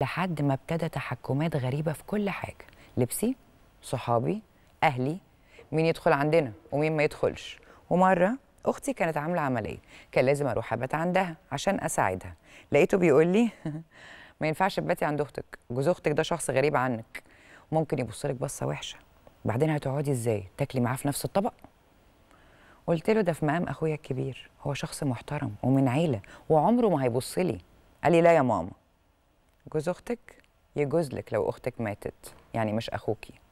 لحد ما ابتدى تحكمات غريبه في كل حاجه لبسي صحابي اهلي مين يدخل عندنا ومين ما يدخلش ومره اختي كانت عامله عمليه كان لازم اروح ابات عندها عشان اساعدها لقيته بيقول لي ما ينفعش تباتي عند اختك جوز اختك ده شخص غريب عنك ممكن يبص لك بصه وحشه بعدين هتقعدي ازاي تاكلي معاه في نفس الطبق قلت له ده في مقام اخويا الكبير هو شخص محترم ومن عيله وعمره ما هيبص لي قال لي لا يا ماما جوز اختك يجوز لك لو اختك ماتت يعني مش اخوكي